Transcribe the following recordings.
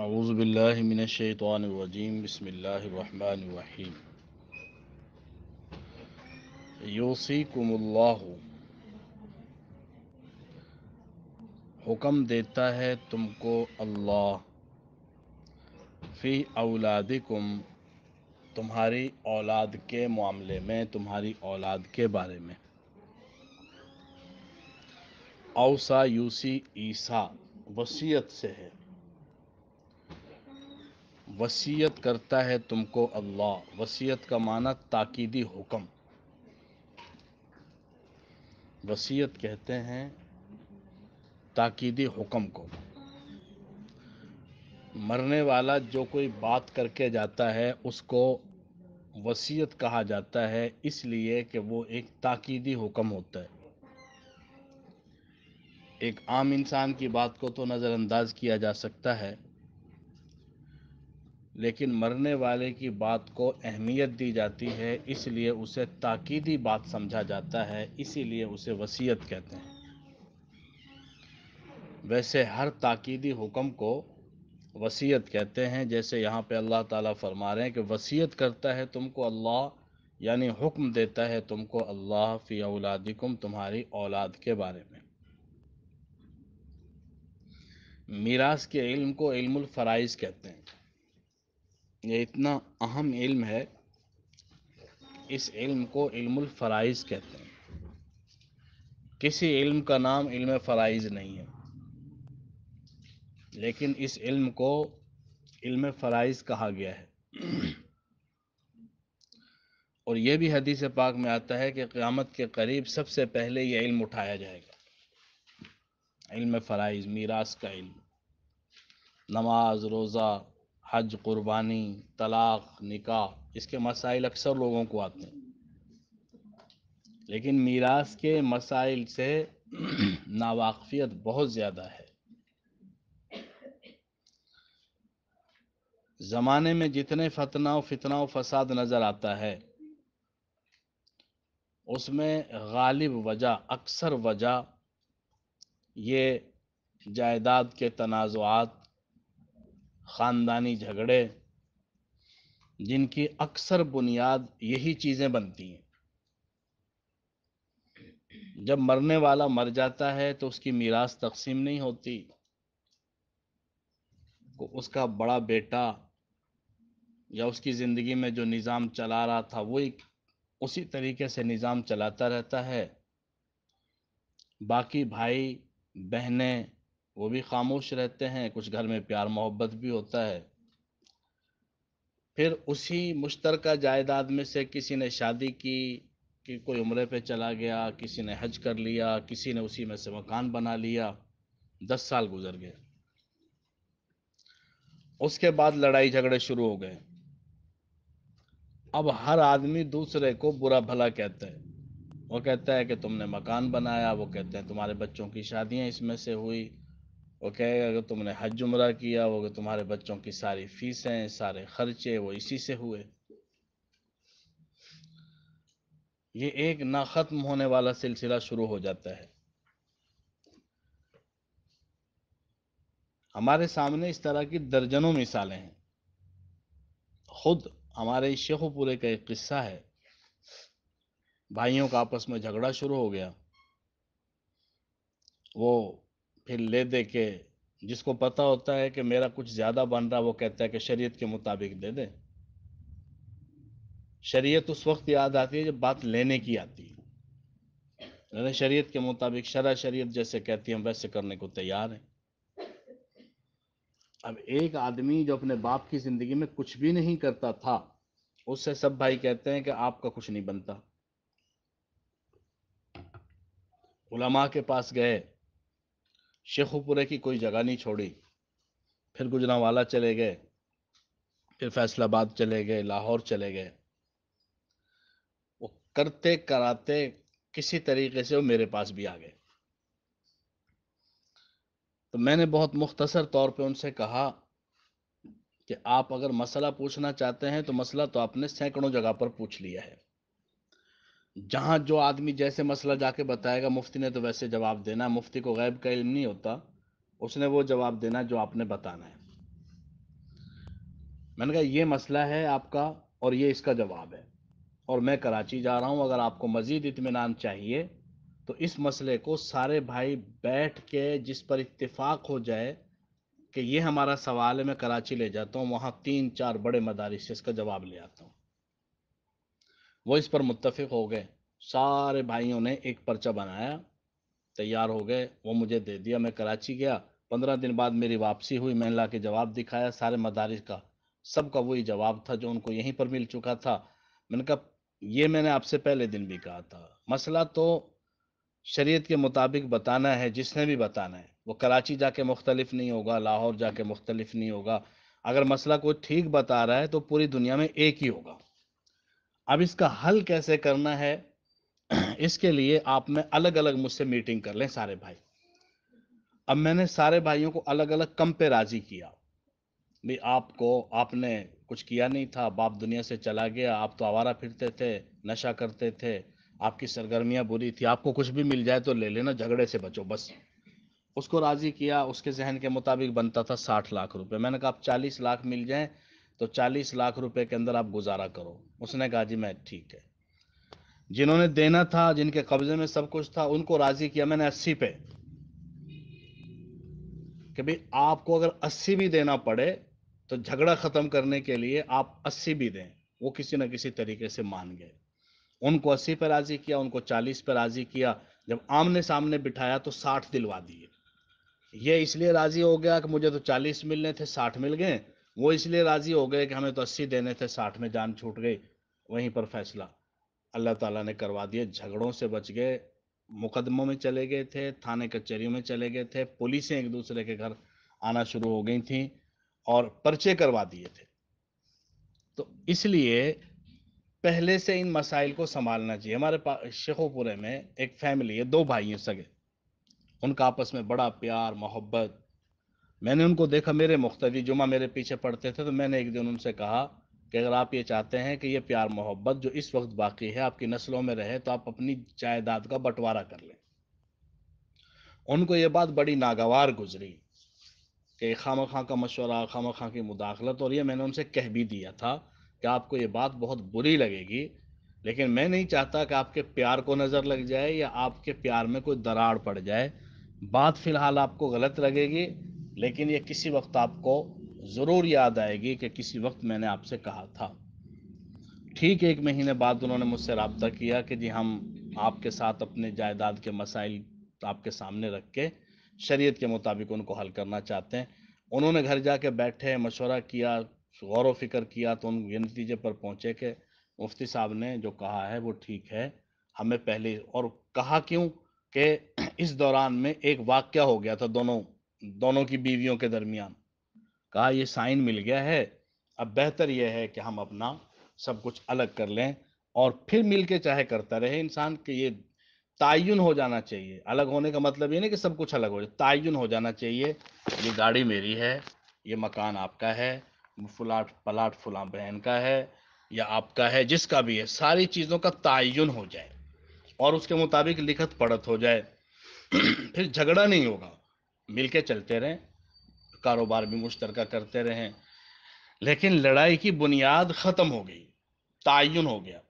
अज़बिल्लिनशैतवानरजीम बसमीम योसीकुमुल्लाह हुक्म देता है तुमको अल्लाह फ़ी औलादिकुम तुम्हारी औलाद के मामले में तुम्हारी औलाद के बारे में औसा यूसी ईसा वसीयत से है वसीयत करता है तुमको अल्लाह वसीयत का माना ताकीदी हुक्म वसीयत कहते हैं ताकीदी हुक्म को मरने वाला जो कोई बात करके जाता है उसको वसीयत कहा जाता है इसलिए कि वो एक ताकीदी हुक्म होता है एक आम इंसान की बात को तो नज़रअंदाज किया जा सकता है लेकिन मरने वाले की बात को अहमियत दी जाती है इसलिए उसे ताकीदी बात समझा जाता है इसीलिए उसे वसीयत कहते हैं वैसे हर ताकीदी हुक्म को वसीयत कहते हैं जैसे यहाँ पे अल्लाह ताला फरमा रहे हैं कि वसीयत करता है तुमको अल्लाह यानी हुक्म देता है तुमको अल्लाह फ़ी औलादिकुम तुम्हारी औलाद के बारे में मीरास के इल्म को इल्मुल फ़राइज़ कहते हैं ये इतना अहम इल्म है इस इल्म को इल्मुल फ़राइज़ कहते हैं किसी इल्म का नाम इल्म फ़राइज़ नहीं है लेकिन इस इल्म को इल्म फ़राइज़ कहा गया है और यह भी हदीस पाक में आता है कि क़्यामत के करीब सबसे पहले यह इल्म उठाया जाएगा इल्म फ़राइज़ मीरास का इल्म नमाज रोज़ा हज क़ुरबानी तलाक़ निकाह इसके मसाइल अक्सर लोगों को आते हैं लेकिन मीरास के मसाइल से नावाकफियत बहुत ज़्यादा है ज़माने में जितने फतना फितना व फसाद नज़र आता है उसमें गालिब वजह अक्सर वजह ये जायदाद के तनाज़ात ख़ानदानी झगड़े जिनकी अक्सर बुनियाद यही चीज़ें बनती हैं जब मरने वाला मर जाता है तो उसकी मीरास तकसीम नहीं होती को तो उसका बड़ा बेटा या उसकी ज़िंदगी में जो निज़ाम चला रहा था वो एक उसी तरीके से निज़ाम चलाता रहता है बाकी भाई बहनें वो भी खामोश रहते हैं कुछ घर में प्यार मोहब्बत भी होता है फिर उसी मुश्तरका जायदाद में से किसी ने शादी की कि कोई उम्र पे चला गया किसी ने हज कर लिया किसी ने उसी में से मकान बना लिया दस साल गुजर गए उसके बाद लड़ाई झगड़े शुरू हो गए अब हर आदमी दूसरे को बुरा भला कहता है वो कहता है कि तुमने मकान बनाया वो कहते हैं तुम्हारे बच्चों की शादियां इसमें से हुई वो कहेगा कि तुमने हज उमरा किया वो कि तुम्हारे बच्चों की सारी फीसें सारे खर्चे वो इसी से हुए ये एक ना ख़त्म होने वाला सिलसिला शुरू हो जाता है हमारे सामने इस तरह की दर्जनों मिसालें हैं खुद हमारे शेखपुरे का एक किस्सा है भाइयों का आपस में झगड़ा शुरू हो गया वो फिर ले दे के जिसको पता होता है कि मेरा कुछ ज़्यादा बन रहा वो कहता है कि शरीयत के मुताबिक दे दे शरीयत उस वक्त याद आती है जब बात लेने की आती है शरीयत के मुताबिक शरा शरीयत जैसे कहती है हम वैसे करने को तैयार हैं अब एक आदमी जो अपने बाप की ज़िंदगी में कुछ भी नहीं करता था उससे सब भाई कहते हैं कि आपका कुछ नहीं बनता उलमा के पास गए शेखुपुरे की कोई जगह नहीं छोड़ी फिर गुजरावाला चले गए फिर फैसलाबाद चले गए लाहौर चले गए वो करते कराते किसी तरीके से वो मेरे पास भी आ गए तो मैंने बहुत मुख्तसर तौर पे उनसे कहा कि आप अगर मसला पूछना चाहते हैं तो मसला तो आपने सैकड़ों जगह पर पूछ लिया है जहाँ जो आदमी जैसे मसला जाके बताएगा मुफ्ती ने तो वैसे जवाब देना मुफ्ती को गैब का इल्म नहीं होता उसने वो जवाब देना जो आपने बताना है मैंने कहा ये मसला है आपका और ये इसका जवाब है और मैं कराची जा रहा हूँ अगर आपको मज़ीद इतमान चाहिए तो इस मसले को सारे भाई बैठ के जिस पर इतफाक़ हो जाए कि ये हमारा सवाल है मैं कराची ले जाता हूँ वहाँ तीन चार बड़े मदारिस इसका जवाब ले आता हूँ वो इस पर मुतफिक हो गए सारे भाइयों ने एक पर्चा बनाया तैयार हो गए वो मुझे दे दिया मैं कराची गया पंद्रह दिन बाद मेरी वापसी हुई मैंने ला के जवाब दिखाया सारे मदारिस का सबका वही जवाब था जो उनको यहीं पर मिल चुका था मैंने कहा ये मैंने आपसे पहले दिन भी कहा था मसला तो शरीयत के मुताबिक बताना है जिसने भी बताना है वो कराची जाके मुख्तलिफ नहीं होगा लाहौर जाके मुख्तलिफ नहीं होगा अगर मसला कोई ठीक बता रहा है तो पूरी दुनिया में एक ही होगा अब इसका हल कैसे करना है इसके लिए आप में अलग अलग मुझसे मीटिंग कर लें सारे भाई अब मैंने सारे भाइयों को अलग अलग कम पे राजी किया भी आपको आपने कुछ किया नहीं था बाप दुनिया से चला गया आप तो आवारा फिरते थे नशा करते थे आपकी सरगर्मियां बुरी थी आपको कुछ भी मिल जाए तो ले लेना झगड़े से बचो बस उसको राजी किया उसके जहन के मुताबिक बनता था साठ लाख रुपए मैंने कहा आप चालीस लाख मिल जाए तो चालीस लाख रुपए के अंदर आप गुजारा करो उसने कहा जी मैं ठीक है जिन्होंने देना था जिनके कब्जे में सब कुछ था उनको राजी किया मैंने अस्सी पे कि भाई आपको अगर अस्सी भी देना पड़े तो झगड़ा खत्म करने के लिए आप अस्सी भी दें वो किसी ना किसी तरीके से मान गए उनको अस्सी पे राजी किया उनको चालीस पे राजी किया जब आमने सामने बिठाया तो साठ दिलवा दिए ये इसलिए राजी हो गया कि मुझे तो चालीस मिलने थे साठ मिल गए वो इसलिए राज़ी हो गए कि हमें तो अस्सी देने थे साठ में जान छूट गई वहीं पर फैसला अल्लाह ताला ने करवा दिए झगड़ों से बच गए मुकदमों में चले गए थे थाने कचहरियों में चले गए थे पुलिसें एक दूसरे के घर आना शुरू हो गई थी और पर्चे करवा दिए थे तो इसलिए पहले से इन मसाइल को संभालना चाहिए हमारे पास शेखोपुरे में एक फैमिली है दो भाई हैं सगे उनका आपस में बड़ा प्यार मोहब्बत मैंने उनको देखा मेरे मुख्तवी जुमा मेरे पीछे पढ़ते थे तो मैंने एक दिन उनसे कहा कि अगर आप ये चाहते हैं कि ये प्यार मोहब्बत जो इस वक्त बाकी है आपकी नस्लों में रहे तो आप अपनी जायदाद का बंटवारा कर लें उनको ये बात बड़ी नागवार गुजरी कि खाम खां का मशवरा खाम खां की मुदाखलत और ये मैंने उनसे कह भी दिया था कि आपको ये बात बहुत बुरी लगेगी लेकिन मैं नहीं चाहता कि आपके प्यार को नज़र लग जाए या आपके प्यार में कोई दरार पड़ जाए बात फ़िलहाल आपको गलत लगेगी लेकिन ये किसी वक्त आपको ज़रूर याद आएगी कि किसी वक्त मैंने आपसे कहा था ठीक एक महीने बाद उन्होंने मुझसे रबता किया कि जी हम आपके साथ अपने जायदाद के मसाइल आपके सामने रख के शरीयत के मुताबिक उनको हल करना चाहते हैं उन्होंने घर जाके बैठे मशवरा किया गौर वफ़िक्र फिक्र किया तो उन नतीजे पर पहुँचे कि मुफ्ती साहब ने जो कहा है वो ठीक है हमें पहले और कहा क्यों कि इस दौरान में एक वाक्य हो गया था दोनों दोनों की बीवियों के दरमियान कहा यह साइन मिल गया है अब बेहतर यह है कि हम अपना सब कुछ अलग कर लें और फिर मिल के चाहे करता रहे इंसान के ये तयन हो जाना चाहिए अलग होने का मतलब ये नहीं कि सब कुछ अलग हो जाए तयन हो जाना चाहिए ये गाड़ी मेरी है ये मकान आपका है फुलाट पलाट फुला बहन का है या आपका है जिसका भी है सारी चीज़ों का तयन हो जाए और उसके मुताबिक लिखत पढ़त हो जाए फिर झगड़ा नहीं होगा मिल के चलते रहें कारोबार भी मुश्तरका करते रहें लेकिन लड़ाई की बुनियाद ख़त्म हो गई तयन हो गया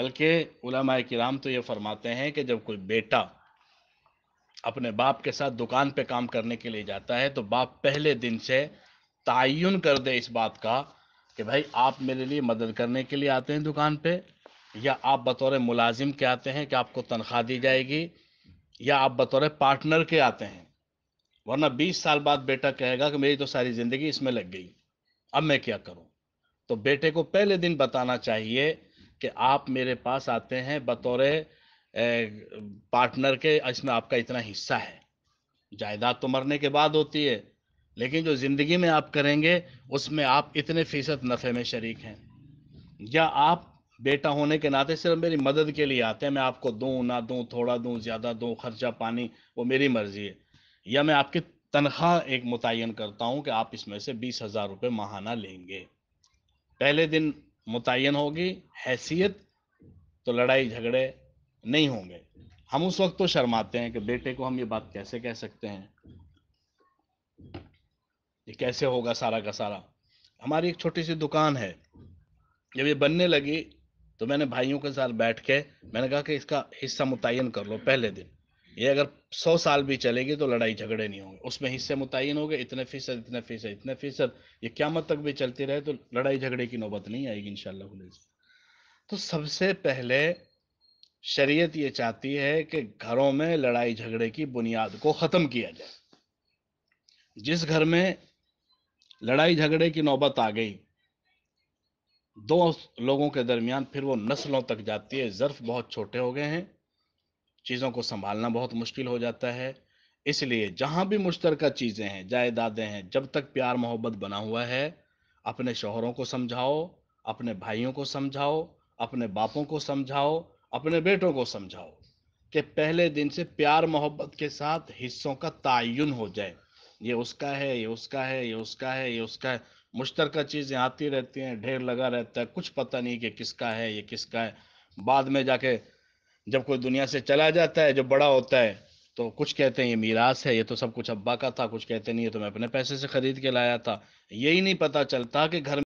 बल्कि उलमा कराम तो ये फरमाते हैं कि जब कोई बेटा अपने बाप के साथ दुकान पे काम करने के लिए जाता है तो बाप पहले दिन से तयन कर दे इस बात का कि भाई आप मेरे लिए मदद करने के लिए आते हैं दुकान पे या आप बतौर मुलाजिम के आते हैं कि आपको तनख्वाह दी जाएगी या आप बतौर पार्टनर के आते हैं वरना 20 साल बाद बेटा कहेगा कि मेरी तो सारी जिंदगी इसमें लग गई अब मैं क्या करूं तो बेटे को पहले दिन बताना चाहिए कि आप मेरे पास आते हैं बतौर पार्टनर के इसमें आपका इतना हिस्सा है जायदाद तो मरने के बाद होती है लेकिन जो ज़िंदगी में आप करेंगे उसमें आप इतने फीसद नफ़े में शरीक हैं या आप बेटा होने के नाते सिर्फ मेरी मदद के लिए आते हैं मैं आपको दूं ना दूं थोड़ा दूं ज़्यादा दूं खर्चा पानी वो मेरी मर्ज़ी है या मैं आपकी तनख्वाह एक मुतन करता हूँ कि आप इसमें से बीस हज़ार रुपये माहाना लेंगे पहले दिन मुतन होगी हैसियत तो लड़ाई झगड़े नहीं होंगे हम उस वक्त तो शर्माते हैं कि बेटे को हम ये बात कैसे कह सकते हैं ये कैसे होगा सारा का सारा हमारी एक छोटी सी दुकान है जब ये बनने लगी तो मैंने भाइयों के साथ बैठ के मैंने कहा कि इसका हिस्सा मुतन कर लो पहले दिन ये अगर सौ साल भी चलेगी तो लड़ाई झगड़े नहीं होंगे उसमें हिस्से मुतयन हो गए इतने फीसद इतने फीसद इतने फीसद ये क्यामत तक भी चलती रहे तो लड़ाई झगड़े की नौबत नहीं आएगी इन शह तो सबसे पहले शरीयत ये चाहती है कि घरों में लड़ाई झगड़े की बुनियाद को ख़त्म किया जाए जिस घर में लड़ाई झगड़े की नौबत आ गई दो लोगों के दरमियान फिर वो नस्लों तक जाती है ज़र्फ़ बहुत छोटे हो गए हैं चीज़ों को संभालना बहुत मुश्किल हो जाता है इसलिए जहाँ भी मुश्तरक चीज़ें हैं जायदादें हैं जब तक प्यार मोहब्बत बना हुआ है अपने शोहरों को समझाओ अपने भाइयों को समझाओ अपने बापों को समझाओ अपने बेटों को समझाओ कि पहले दिन से प्यार मोहब्बत के साथ हिस्सों का तयन हो जाए ये उसका है ये उसका है ये उसका है ये उसका है मुश्तरक चीज़ें आती रहती हैं ढेर लगा रहता है कुछ पता नहीं कि किसका है ये किसका है बाद में जाके जब कोई दुनिया से चला जाता है जब बड़ा होता है तो कुछ कहते हैं ये मीरास है ये तो सब कुछ अब्बा का था कुछ कहते नहीं है तो मैं अपने पैसे से खरीद के लाया था यही नहीं पता चलता कि घर